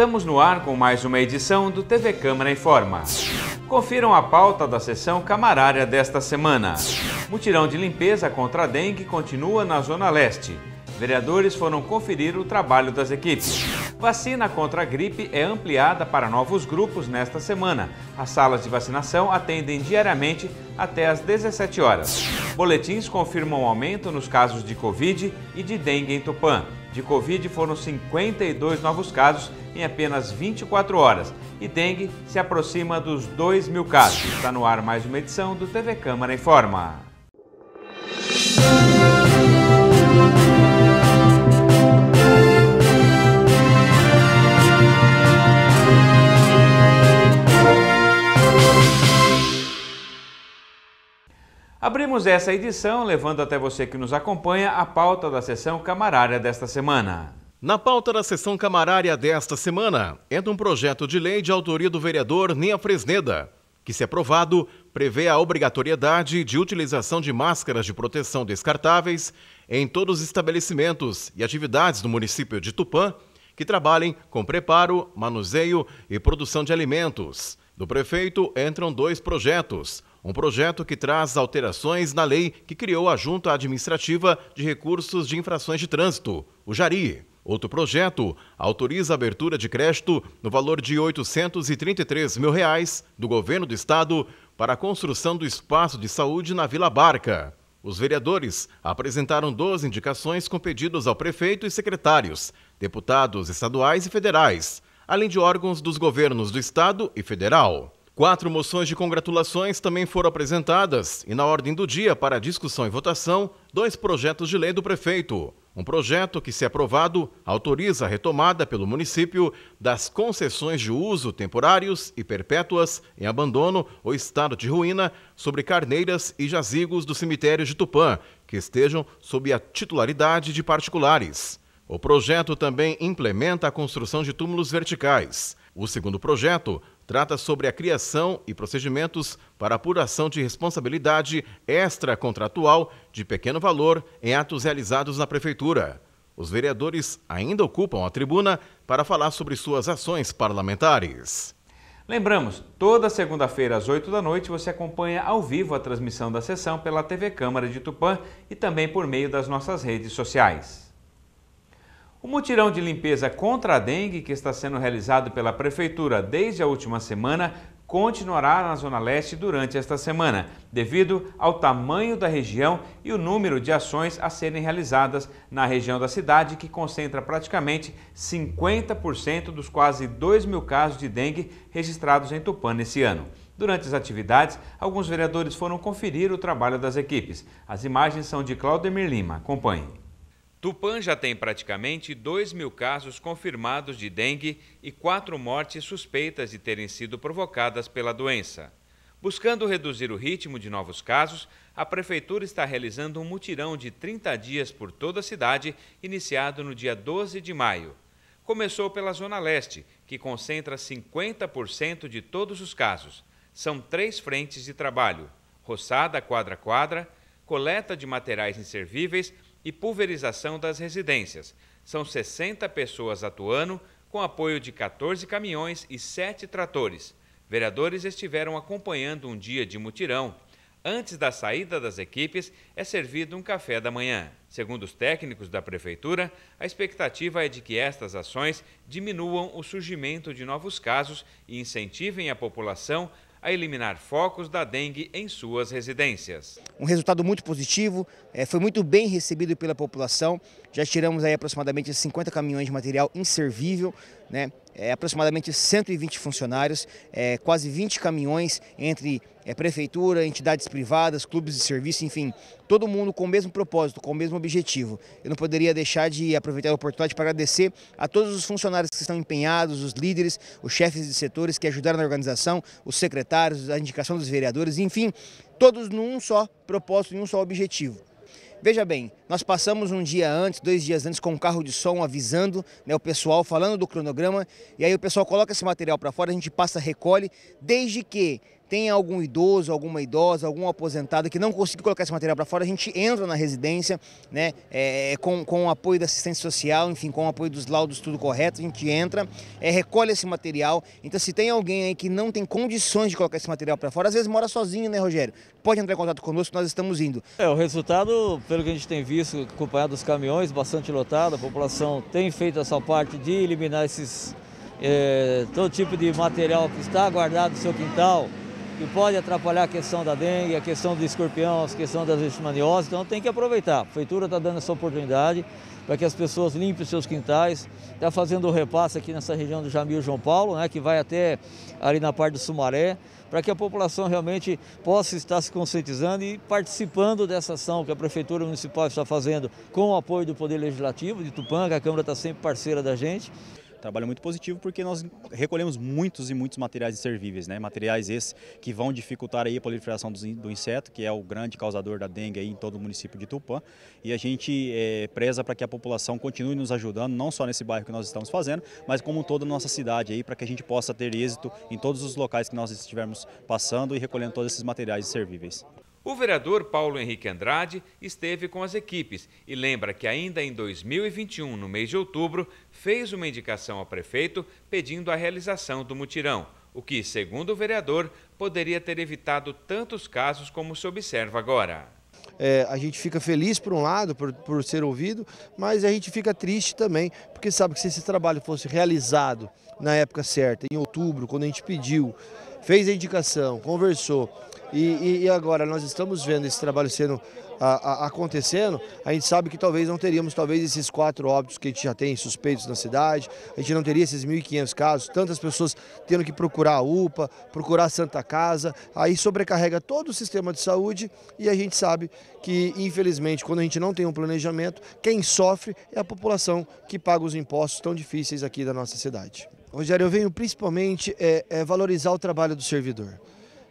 Estamos no ar com mais uma edição do TV Câmara Informa. Confiram a pauta da sessão camarária desta semana. Mutirão de limpeza contra a dengue continua na Zona Leste. Vereadores foram conferir o trabalho das equipes. Vacina contra a gripe é ampliada para novos grupos nesta semana. As salas de vacinação atendem diariamente até às 17 horas. Boletins confirmam aumento nos casos de Covid e de dengue em Tupã. De Covid foram 52 novos casos em apenas 24 horas e dengue se aproxima dos 2 mil casos. Está no ar mais uma edição do TV Câmara Informa. Abrimos essa edição levando até você que nos acompanha a pauta da sessão camarária desta semana. Na pauta da sessão camarária desta semana é entra um projeto de lei de autoria do vereador Nia Fresneda, que, se aprovado, prevê a obrigatoriedade de utilização de máscaras de proteção descartáveis em todos os estabelecimentos e atividades do município de Tupã que trabalhem com preparo, manuseio e produção de alimentos. Do prefeito entram dois projetos um projeto que traz alterações na lei que criou a Junta Administrativa de Recursos de Infrações de Trânsito, o JARI. Outro projeto autoriza a abertura de crédito no valor de R$ 833 mil reais do governo do estado para a construção do espaço de saúde na Vila Barca. Os vereadores apresentaram 12 indicações com pedidos ao prefeito e secretários, deputados estaduais e federais, além de órgãos dos governos do estado e federal. Quatro moções de congratulações também foram apresentadas e, na ordem do dia para discussão e votação, dois projetos de lei do prefeito. Um projeto que, se aprovado, autoriza a retomada pelo município das concessões de uso temporários e perpétuas em abandono ou estado de ruína sobre carneiras e jazigos do cemitério de Tupã, que estejam sob a titularidade de particulares. O projeto também implementa a construção de túmulos verticais. O segundo projeto trata sobre a criação e procedimentos para apuração de responsabilidade extracontratual de pequeno valor em atos realizados na Prefeitura. Os vereadores ainda ocupam a tribuna para falar sobre suas ações parlamentares. Lembramos, toda segunda-feira às 8 da noite você acompanha ao vivo a transmissão da sessão pela TV Câmara de Tupã e também por meio das nossas redes sociais. O mutirão de limpeza contra a dengue, que está sendo realizado pela Prefeitura desde a última semana, continuará na Zona Leste durante esta semana, devido ao tamanho da região e o número de ações a serem realizadas na região da cidade, que concentra praticamente 50% dos quase 2 mil casos de dengue registrados em Tupã nesse ano. Durante as atividades, alguns vereadores foram conferir o trabalho das equipes. As imagens são de Claudemir Lima. Acompanhe. Tupã já tem praticamente 2 mil casos confirmados de dengue e quatro mortes suspeitas de terem sido provocadas pela doença. Buscando reduzir o ritmo de novos casos, a Prefeitura está realizando um mutirão de 30 dias por toda a cidade, iniciado no dia 12 de maio. Começou pela Zona Leste, que concentra 50% de todos os casos. São três frentes de trabalho: roçada quadra quadra, coleta de materiais inservíveis e pulverização das residências. São 60 pessoas atuando, com apoio de 14 caminhões e 7 tratores. Vereadores estiveram acompanhando um dia de mutirão. Antes da saída das equipes, é servido um café da manhã. Segundo os técnicos da Prefeitura, a expectativa é de que estas ações diminuam o surgimento de novos casos e incentivem a população a eliminar focos da dengue em suas residências. Um resultado muito positivo, eh, foi muito bem recebido pela população. Já tiramos aí aproximadamente 50 caminhões de material inservível, né? é, aproximadamente 120 funcionários, é, quase 20 caminhões entre é, prefeitura, entidades privadas, clubes de serviço, enfim, todo mundo com o mesmo propósito, com o mesmo objetivo. Eu não poderia deixar de aproveitar a oportunidade para agradecer a todos os funcionários que estão empenhados, os líderes, os chefes de setores que ajudaram na organização, os secretários, a indicação dos vereadores, enfim, todos num só propósito, em um só objetivo Veja bem, nós passamos um dia antes, dois dias antes, com um carro de som avisando né, o pessoal, falando do cronograma, e aí o pessoal coloca esse material para fora, a gente passa, recolhe, desde que tem algum idoso, alguma idosa, algum aposentado que não conseguiu colocar esse material para fora, a gente entra na residência, né, é, é, com, com o apoio da assistência social, enfim, com o apoio dos laudos, tudo correto, a gente entra, é, recolhe esse material. Então, se tem alguém aí que não tem condições de colocar esse material para fora, às vezes mora sozinho, né, Rogério? Pode entrar em contato conosco, nós estamos indo. É, o resultado, pelo que a gente tem visto, acompanhado dos caminhões, bastante lotado, a população tem feito a sua parte de eliminar esses. É, todo tipo de material que está guardado no seu quintal, que pode atrapalhar a questão da dengue, a questão do escorpião, a questão das leishmaniose. Então tem que aproveitar. A prefeitura está dando essa oportunidade para que as pessoas limpem os seus quintais. Está fazendo o repasse aqui nessa região do Jamil João Paulo, né, que vai até ali na parte do Sumaré, para que a população realmente possa estar se conscientizando e participando dessa ação que a Prefeitura Municipal está fazendo com o apoio do Poder Legislativo de Tupã, que a Câmara está sempre parceira da gente. Trabalho muito positivo porque nós recolhemos muitos e muitos materiais inservíveis, né? Materiais esses que vão dificultar aí a proliferação do inseto, que é o grande causador da dengue aí em todo o município de Tupã. E a gente é, preza para que a população continue nos ajudando, não só nesse bairro que nós estamos fazendo, mas como toda a nossa cidade aí, para que a gente possa ter êxito em todos os locais que nós estivermos passando e recolhendo todos esses materiais inservíveis. O vereador Paulo Henrique Andrade esteve com as equipes e lembra que ainda em 2021, no mês de outubro, fez uma indicação ao prefeito pedindo a realização do mutirão, o que, segundo o vereador, poderia ter evitado tantos casos como se observa agora. É, a gente fica feliz por um lado, por, por ser ouvido, mas a gente fica triste também, porque sabe que se esse trabalho fosse realizado na época certa, em outubro, quando a gente pediu, fez a indicação, conversou, e, e, agora nós estamos vendo esse trabalho sendo a, a, acontecendo, a gente sabe que talvez não teríamos talvez esses quatro óbitos que a gente já tem suspeitos na cidade, a gente não teria esses 1.500 casos, tantas pessoas tendo que procurar a UPA, procurar a Santa Casa, aí sobrecarrega todo o sistema de saúde e a gente sabe que, infelizmente, quando a gente não tem um planejamento, quem sofre é a população que paga os impostos tão difíceis aqui da nossa cidade. Rogério, eu venho principalmente é, é valorizar o trabalho do servidor.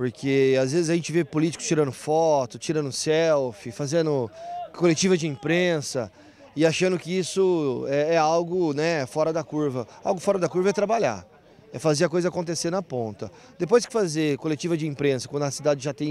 Porque às vezes a gente vê políticos tirando foto, tirando selfie, fazendo coletiva de imprensa e achando que isso é, é algo né, fora da curva. Algo fora da curva é trabalhar é fazer a coisa acontecer na ponta. Depois que fazer coletiva de imprensa, quando a cidade já tem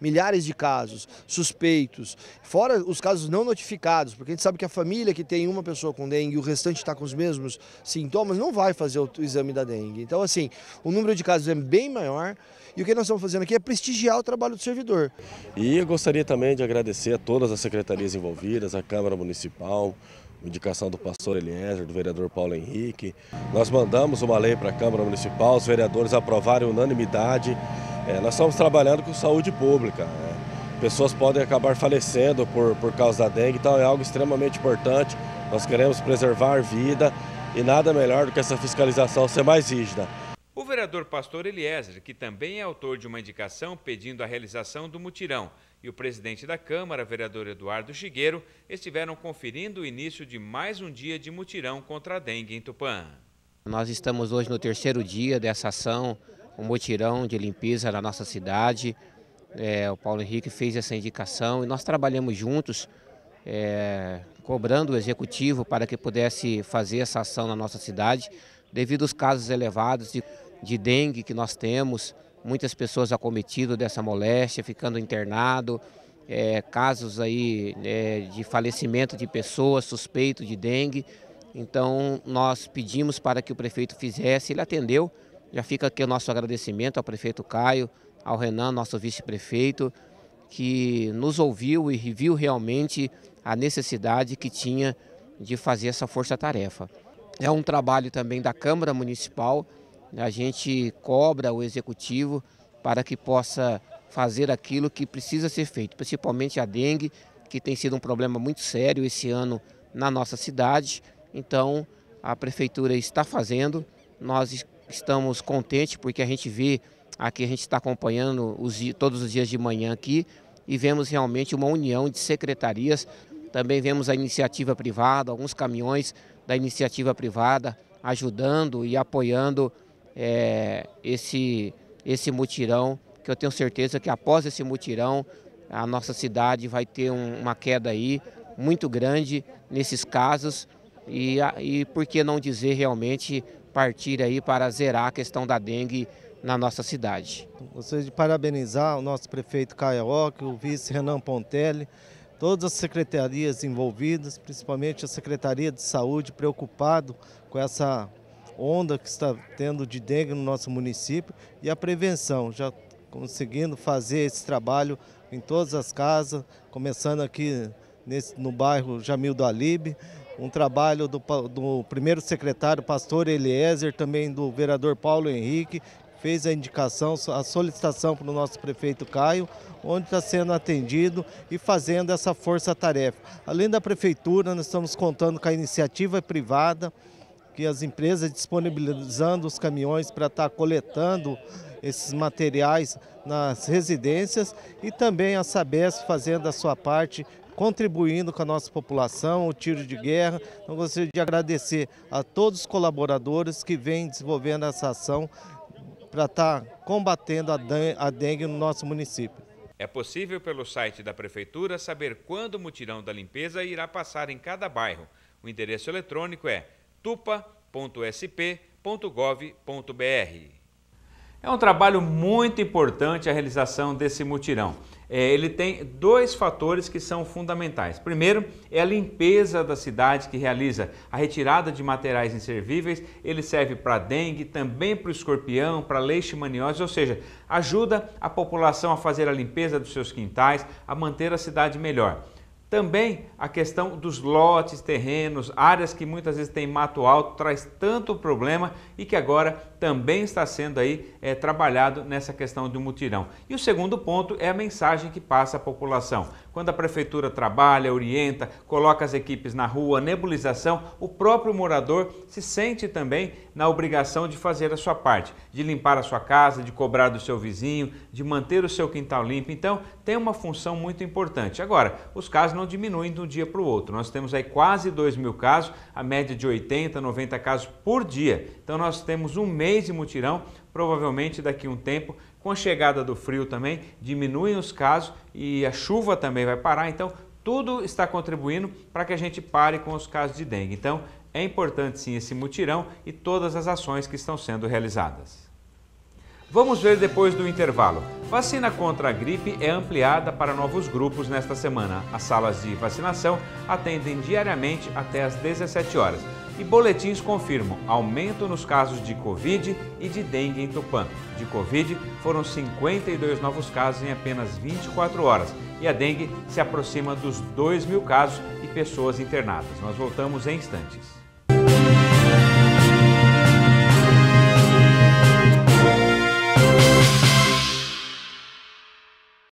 milhares de casos suspeitos, fora os casos não notificados, porque a gente sabe que a família que tem uma pessoa com dengue e o restante está com os mesmos sintomas, não vai fazer o exame da dengue. Então, assim, o número de casos é bem maior e o que nós estamos fazendo aqui é prestigiar o trabalho do servidor. E eu gostaria também de agradecer a todas as secretarias envolvidas, a Câmara Municipal, indicação do pastor Eliezer, do vereador Paulo Henrique. Nós mandamos uma lei para a Câmara Municipal, os vereadores aprovaram unanimidade. É, nós estamos trabalhando com saúde pública. Né? pessoas podem acabar falecendo por, por causa da dengue, então é algo extremamente importante. Nós queremos preservar vida e nada melhor do que essa fiscalização ser mais rígida. O vereador Pastor Eliezer, que também é autor de uma indicação pedindo a realização do mutirão e o presidente da Câmara, vereador Eduardo Chigueiro, estiveram conferindo o início de mais um dia de mutirão contra a dengue em Tupã. Nós estamos hoje no terceiro dia dessa ação, um mutirão de limpeza na nossa cidade. É, o Paulo Henrique fez essa indicação e nós trabalhamos juntos, é, cobrando o executivo para que pudesse fazer essa ação na nossa cidade, devido aos casos elevados de, de dengue que nós temos muitas pessoas acometidas dessa moléstia, ficando internado, é, casos aí é, de falecimento de pessoas suspeito de dengue. Então nós pedimos para que o prefeito fizesse, ele atendeu. Já fica aqui o nosso agradecimento ao prefeito Caio, ao Renan, nosso vice-prefeito, que nos ouviu e viu realmente a necessidade que tinha de fazer essa força-tarefa. É um trabalho também da Câmara Municipal, a gente cobra o executivo para que possa fazer aquilo que precisa ser feito, principalmente a dengue, que tem sido um problema muito sério esse ano na nossa cidade. Então, a prefeitura está fazendo, nós estamos contentes porque a gente vê aqui, a gente está acompanhando os, todos os dias de manhã aqui e vemos realmente uma união de secretarias. Também vemos a iniciativa privada, alguns caminhões da iniciativa privada ajudando e apoiando é, esse, esse mutirão, que eu tenho certeza que após esse mutirão, a nossa cidade vai ter um, uma queda aí muito grande nesses casos e, e por que não dizer realmente partir aí para zerar a questão da dengue na nossa cidade. Gostaria de parabenizar o nosso prefeito Caio o vice Renan Pontelli, todas as secretarias envolvidas, principalmente a Secretaria de Saúde, preocupado com essa onda que está tendo de dengue no nosso município e a prevenção, já conseguindo fazer esse trabalho em todas as casas, começando aqui nesse, no bairro Jamil do Alibe, um trabalho do, do primeiro secretário, pastor Eliezer, também do vereador Paulo Henrique, fez a indicação, a solicitação para o nosso prefeito Caio, onde está sendo atendido e fazendo essa força-tarefa. Além da prefeitura, nós estamos contando com a iniciativa privada, que as empresas disponibilizando os caminhões para estar tá coletando esses materiais nas residências e também a Sabesp fazendo a sua parte contribuindo com a nossa população, o tiro de guerra. Então gostaria de agradecer a todos os colaboradores que vêm desenvolvendo essa ação para estar tá combatendo a dengue no nosso município. É possível pelo site da Prefeitura saber quando o mutirão da limpeza irá passar em cada bairro. O endereço eletrônico é tupa.sp.gov.br. É um trabalho muito importante a realização desse mutirão. É, ele tem dois fatores que são fundamentais. Primeiro, é a limpeza da cidade que realiza a retirada de materiais inservíveis. Ele serve para dengue, também para o escorpião, para leishmaniose, ou seja, ajuda a população a fazer a limpeza dos seus quintais, a manter a cidade melhor. Também a questão dos lotes, terrenos, áreas que muitas vezes têm mato alto, traz tanto problema e que agora também está sendo aí é, trabalhado nessa questão do mutirão. E o segundo ponto é a mensagem que passa à população. Quando a prefeitura trabalha, orienta, coloca as equipes na rua, nebulização, o próprio morador se sente também na obrigação de fazer a sua parte, de limpar a sua casa, de cobrar do seu vizinho, de manter o seu quintal limpo. Então, tem uma função muito importante. Agora, os casos não diminuem de um dia para o outro. Nós temos aí quase 2 mil casos, a média de 80, 90 casos por dia. Então nós temos um mês de mutirão, provavelmente daqui a um tempo, com a chegada do frio também, diminuem os casos e a chuva também vai parar. Então tudo está contribuindo para que a gente pare com os casos de dengue. Então é importante sim esse mutirão e todas as ações que estão sendo realizadas. Vamos ver depois do intervalo. Vacina contra a gripe é ampliada para novos grupos nesta semana. As salas de vacinação atendem diariamente até às 17 horas. E boletins confirmam aumento nos casos de Covid e de dengue em Tupã. De Covid, foram 52 novos casos em apenas 24 horas. E a dengue se aproxima dos 2 mil casos e pessoas internadas. Nós voltamos em instantes.